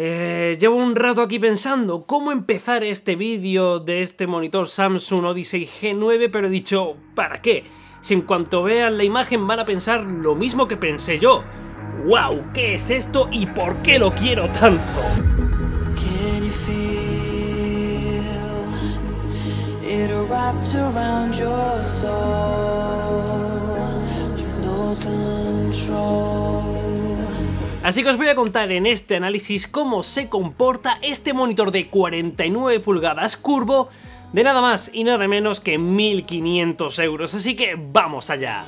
Eh, llevo un rato aquí pensando cómo empezar este vídeo de este monitor Samsung Odyssey G9, pero he dicho, ¿para qué? Si en cuanto vean la imagen van a pensar lo mismo que pensé yo. ¡Wow! ¿Qué es esto y por qué lo quiero tanto? Así que os voy a contar en este análisis cómo se comporta este monitor de 49 pulgadas curvo de nada más y nada menos que 1500 euros, así que vamos allá.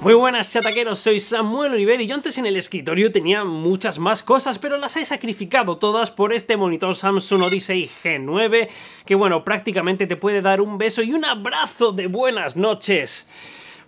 Muy buenas chataqueros, soy Samuel Oliver y yo antes en el escritorio tenía muchas más cosas, pero las he sacrificado todas por este monitor Samsung Odyssey G9, que bueno, prácticamente te puede dar un beso y un abrazo de buenas noches.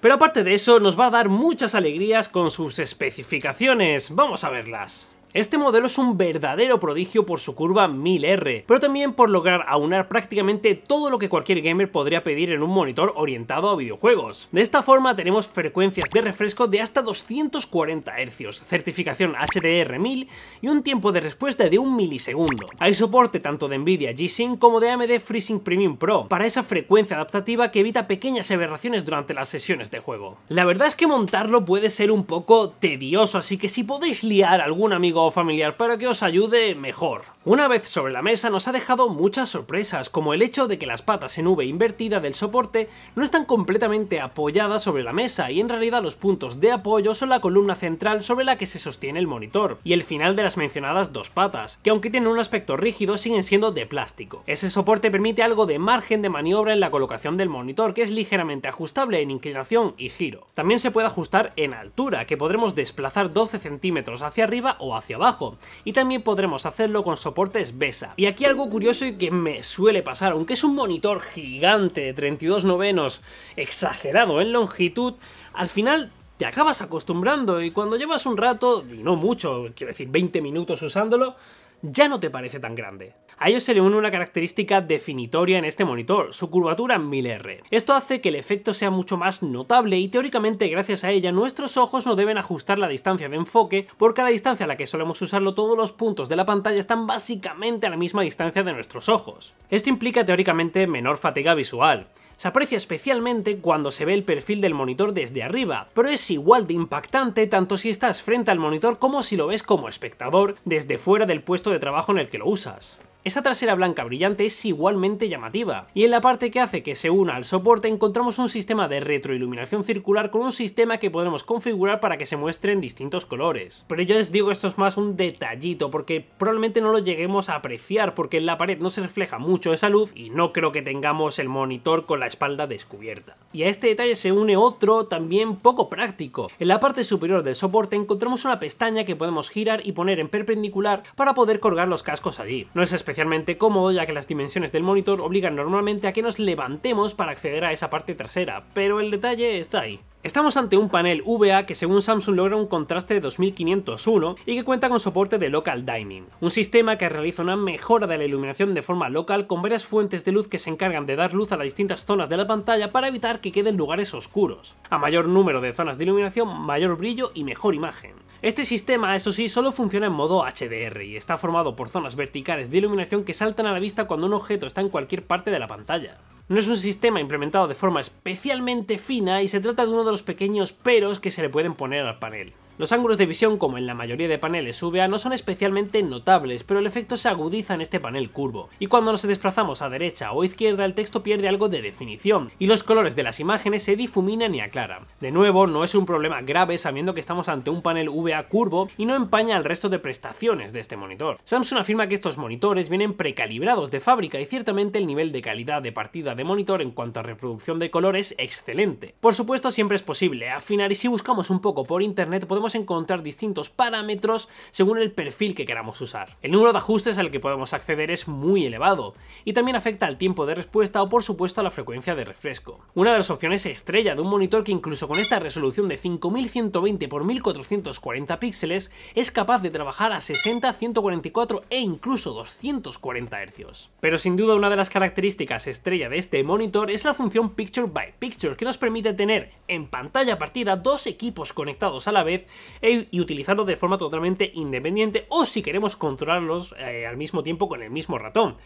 Pero aparte de eso, nos va a dar muchas alegrías con sus especificaciones. Vamos a verlas. Este modelo es un verdadero prodigio por su curva 1000R, pero también por lograr aunar prácticamente todo lo que cualquier gamer podría pedir en un monitor orientado a videojuegos. De esta forma tenemos frecuencias de refresco de hasta 240 Hz, certificación HDR1000 y un tiempo de respuesta de un milisegundo. Hay soporte tanto de Nvidia G-Sync como de AMD FreeSync Premium Pro para esa frecuencia adaptativa que evita pequeñas aberraciones durante las sesiones de juego. La verdad es que montarlo puede ser un poco tedioso, así que si podéis liar algún amigo familiar para que os ayude mejor. Una vez sobre la mesa nos ha dejado muchas sorpresas, como el hecho de que las patas en V invertida del soporte no están completamente apoyadas sobre la mesa y en realidad los puntos de apoyo son la columna central sobre la que se sostiene el monitor y el final de las mencionadas dos patas, que aunque tienen un aspecto rígido siguen siendo de plástico. Ese soporte permite algo de margen de maniobra en la colocación del monitor que es ligeramente ajustable en inclinación y giro. También se puede ajustar en altura, que podremos desplazar 12 centímetros hacia arriba o hacia abajo. Y también podremos hacerlo con soportes BESA. Y aquí algo curioso y que me suele pasar, aunque es un monitor gigante de 32 novenos, exagerado en longitud, al final te acabas acostumbrando y cuando llevas un rato, y no mucho, quiero decir 20 minutos usándolo, ya no te parece tan grande. A ello se le une una característica definitoria en este monitor, su curvatura 1000R. Esto hace que el efecto sea mucho más notable y teóricamente gracias a ella nuestros ojos no deben ajustar la distancia de enfoque porque a la distancia a la que solemos usarlo todos los puntos de la pantalla están básicamente a la misma distancia de nuestros ojos. Esto implica teóricamente menor fatiga visual. Se aprecia especialmente cuando se ve el perfil del monitor desde arriba, pero es igual de impactante tanto si estás frente al monitor como si lo ves como espectador desde fuera del puesto de trabajo en el que lo usas. Esa trasera blanca brillante es igualmente llamativa, y en la parte que hace que se una al soporte encontramos un sistema de retroiluminación circular con un sistema que podemos configurar para que se muestren distintos colores. Pero yo les digo esto es más un detallito, porque probablemente no lo lleguemos a apreciar, porque en la pared no se refleja mucho esa luz y no creo que tengamos el monitor con la espalda descubierta. Y a este detalle se une otro también poco práctico. En la parte superior del soporte encontramos una pestaña que podemos girar y poner en perpendicular para poder colgar los cascos allí. No es especialmente cómodo ya que las dimensiones del monitor obligan normalmente a que nos levantemos para acceder a esa parte trasera, pero el detalle está ahí. Estamos ante un panel VA que según Samsung logra un contraste de 2501 y que cuenta con soporte de Local Dimming, un sistema que realiza una mejora de la iluminación de forma local con varias fuentes de luz que se encargan de dar luz a las distintas zonas de la pantalla para evitar que queden lugares oscuros. A mayor número de zonas de iluminación, mayor brillo y mejor imagen. Este sistema, eso sí, solo funciona en modo HDR y está formado por zonas verticales de iluminación que saltan a la vista cuando un objeto está en cualquier parte de la pantalla. No es un sistema implementado de forma especialmente fina y se trata de uno de los pequeños peros que se le pueden poner al panel. Los ángulos de visión, como en la mayoría de paneles VA, no son especialmente notables, pero el efecto se agudiza en este panel curvo, y cuando nos desplazamos a derecha o izquierda el texto pierde algo de definición, y los colores de las imágenes se difuminan y aclaran. De nuevo, no es un problema grave sabiendo que estamos ante un panel VA curvo y no empaña el resto de prestaciones de este monitor. Samsung afirma que estos monitores vienen precalibrados de fábrica y ciertamente el nivel de calidad de partida de monitor en cuanto a reproducción de color es excelente. Por supuesto siempre es posible afinar y si buscamos un poco por internet podemos encontrar distintos parámetros según el perfil que queramos usar. El número de ajustes al que podemos acceder es muy elevado y también afecta al tiempo de respuesta o por supuesto a la frecuencia de refresco. Una de las opciones estrella de un monitor que incluso con esta resolución de 5120 x 1440 píxeles es capaz de trabajar a 60, 144 e incluso 240 hercios Pero sin duda una de las características estrella de este monitor es la función Picture by Picture que nos permite tener en pantalla partida dos equipos conectados a la vez e y utilizarlos de forma totalmente independiente o si queremos controlarlos eh, al mismo tiempo con el mismo ratón.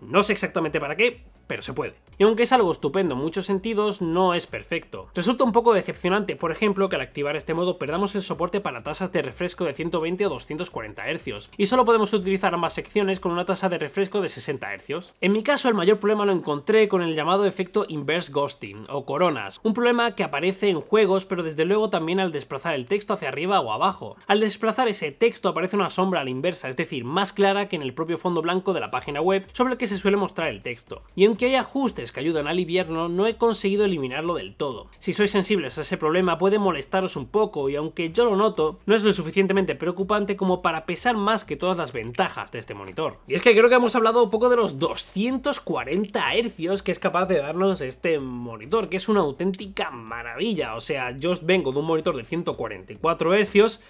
No sé exactamente para qué, pero se puede. Y aunque es algo estupendo en muchos sentidos, no es perfecto. Resulta un poco decepcionante, por ejemplo, que al activar este modo perdamos el soporte para tasas de refresco de 120 o 240 Hz, y solo podemos utilizar ambas secciones con una tasa de refresco de 60 Hz. En mi caso, el mayor problema lo encontré con el llamado efecto inverse ghosting, o coronas, un problema que aparece en juegos, pero desde luego también al desplazar el texto hacia arriba o abajo. Al desplazar ese texto aparece una sombra a la inversa, es decir, más clara que en el propio fondo blanco de la página web sobre el que se suele mostrar el texto. Y en que hay ajustes que ayudan al invierno, no he conseguido eliminarlo del todo. Si sois sensibles a ese problema puede molestaros un poco y aunque yo lo noto, no es lo suficientemente preocupante como para pesar más que todas las ventajas de este monitor. Y es que creo que hemos hablado un poco de los 240 Hz que es capaz de darnos este monitor, que es una auténtica maravilla. O sea, yo vengo de un monitor de 144 Hz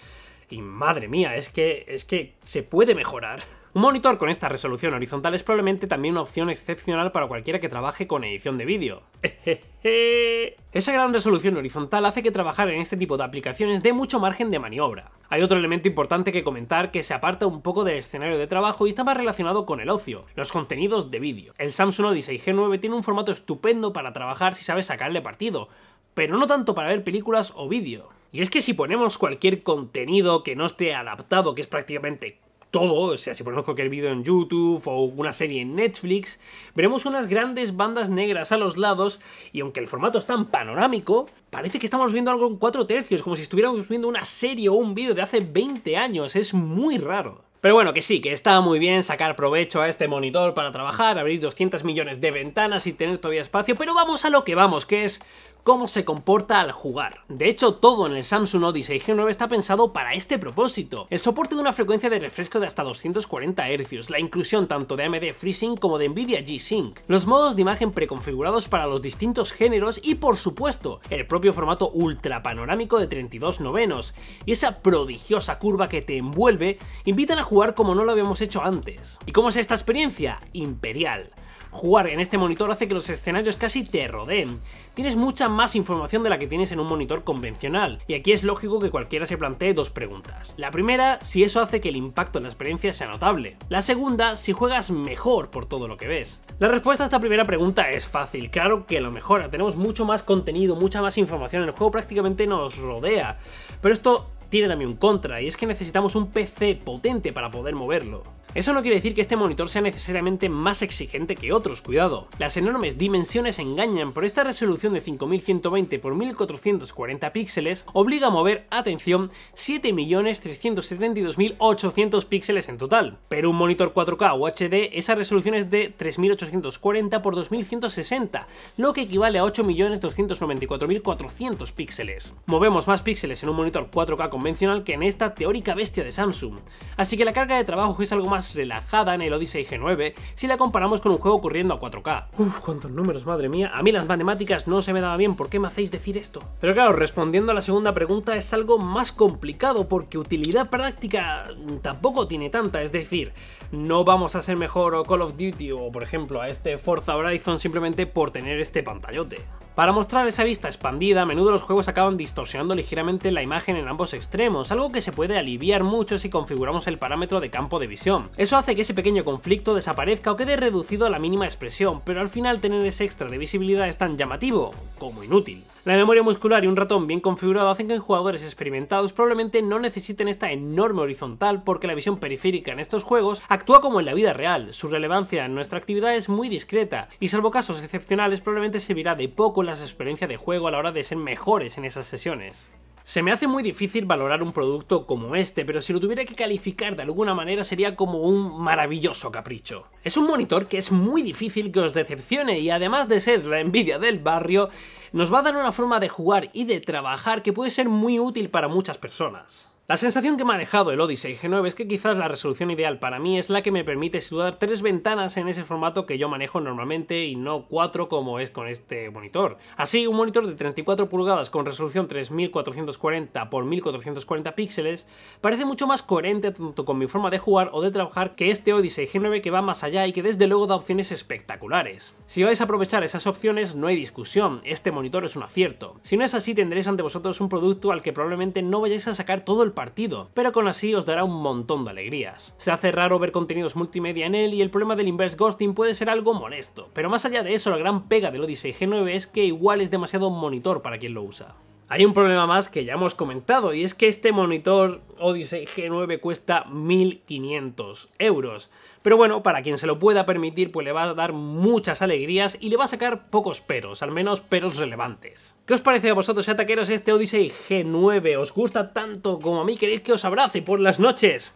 y madre mía, es que, es que se puede mejorar. Un monitor con esta resolución horizontal es probablemente también una opción excepcional para cualquiera que trabaje con edición de vídeo. Esa gran resolución horizontal hace que trabajar en este tipo de aplicaciones dé mucho margen de maniobra. Hay otro elemento importante que comentar que se aparta un poco del escenario de trabajo y está más relacionado con el ocio, los contenidos de vídeo. El Samsung Odyssey G9 tiene un formato estupendo para trabajar si sabes sacarle partido, pero no tanto para ver películas o vídeo. Y es que si ponemos cualquier contenido que no esté adaptado, que es prácticamente todo, o sea, si ponemos cualquier vídeo en YouTube o una serie en Netflix, veremos unas grandes bandas negras a los lados y aunque el formato es tan panorámico, parece que estamos viendo algo en cuatro tercios, como si estuviéramos viendo una serie o un vídeo de hace 20 años, es muy raro. Pero bueno, que sí, que está muy bien sacar provecho a este monitor para trabajar, abrir 200 millones de ventanas y tener todavía espacio, pero vamos a lo que vamos, que es cómo se comporta al jugar. De hecho, todo en el Samsung Odyssey G9 está pensado para este propósito. El soporte de una frecuencia de refresco de hasta 240 Hz, la inclusión tanto de AMD FreeSync como de Nvidia G-Sync, los modos de imagen preconfigurados para los distintos géneros y, por supuesto, el propio formato ultra panorámico de 32 novenos y esa prodigiosa curva que te envuelve invitan a jugar como no lo habíamos hecho antes. ¿Y cómo es esta experiencia? Imperial. Jugar en este monitor hace que los escenarios casi te rodeen. Tienes mucha más información de la que tienes en un monitor convencional, y aquí es lógico que cualquiera se plantee dos preguntas. La primera, si eso hace que el impacto en la experiencia sea notable. La segunda, si juegas mejor por todo lo que ves. La respuesta a esta primera pregunta es fácil, claro que lo mejora, tenemos mucho más contenido, mucha más información, el juego prácticamente nos rodea, pero esto tiene también un contra, y es que necesitamos un PC potente para poder moverlo. Eso no quiere decir que este monitor sea necesariamente más exigente que otros, cuidado. Las enormes dimensiones engañan, pero esta resolución de 5120 x 1440 píxeles obliga a mover, atención, 7.372.800 píxeles en total. Pero un monitor 4K o HD, esa resolución es de 3.840 x 2160, lo que equivale a 8.294.400 píxeles. Movemos más píxeles en un monitor 4K convencional que en esta teórica bestia de Samsung. Así que la carga de trabajo es algo más relajada en el Odyssey G9 si la comparamos con un juego corriendo a 4K. Uf, cuántos números, madre mía. A mí las matemáticas no se me daban bien, ¿por qué me hacéis decir esto? Pero claro, respondiendo a la segunda pregunta es algo más complicado porque utilidad práctica tampoco tiene tanta, es decir, no vamos a ser mejor o Call of Duty o por ejemplo a este Forza Horizon simplemente por tener este pantallote. Para mostrar esa vista expandida, a menudo los juegos acaban distorsionando ligeramente la imagen en ambos extremos, algo que se puede aliviar mucho si configuramos el parámetro de campo de visión. Eso hace que ese pequeño conflicto desaparezca o quede reducido a la mínima expresión, pero al final tener ese extra de visibilidad es tan llamativo como inútil. La memoria muscular y un ratón bien configurado hacen que en jugadores experimentados probablemente no necesiten esta enorme horizontal porque la visión periférica en estos juegos actúa como en la vida real, su relevancia en nuestra actividad es muy discreta, y salvo casos excepcionales probablemente servirá de poco la experiencia de juego a la hora de ser mejores en esas sesiones. Se me hace muy difícil valorar un producto como este, pero si lo tuviera que calificar de alguna manera sería como un maravilloso capricho. Es un monitor que es muy difícil que os decepcione y además de ser la envidia del barrio, nos va a dar una forma de jugar y de trabajar que puede ser muy útil para muchas personas. La sensación que me ha dejado el Odyssey G9 es que quizás la resolución ideal para mí es la que me permite situar tres ventanas en ese formato que yo manejo normalmente y no cuatro como es con este monitor. Así, un monitor de 34 pulgadas con resolución 3440 x 1440 píxeles parece mucho más coherente tanto con mi forma de jugar o de trabajar que este Odyssey G9 que va más allá y que desde luego da opciones espectaculares. Si vais a aprovechar esas opciones no hay discusión, este monitor es un acierto. Si no es así tendréis ante vosotros un producto al que probablemente no vayáis a sacar todo el partido, pero con así os dará un montón de alegrías. Se hace raro ver contenidos multimedia en él y el problema del inverse ghosting puede ser algo molesto, pero más allá de eso la gran pega del Odyssey G9 es que igual es demasiado monitor para quien lo usa. Hay un problema más que ya hemos comentado y es que este monitor Odyssey G9 cuesta 1.500 euros. Pero bueno, para quien se lo pueda permitir, pues le va a dar muchas alegrías y le va a sacar pocos peros, al menos peros relevantes. ¿Qué os parece a vosotros, ataqueros, este Odyssey G9? ¿Os gusta tanto como a mí? ¿Queréis que os abrace por las noches?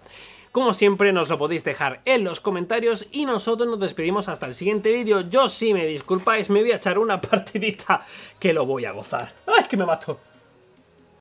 Como siempre nos lo podéis dejar en los comentarios y nosotros nos despedimos hasta el siguiente vídeo. Yo si me disculpáis me voy a echar una partidita que lo voy a gozar. ¡Ay, que me mato!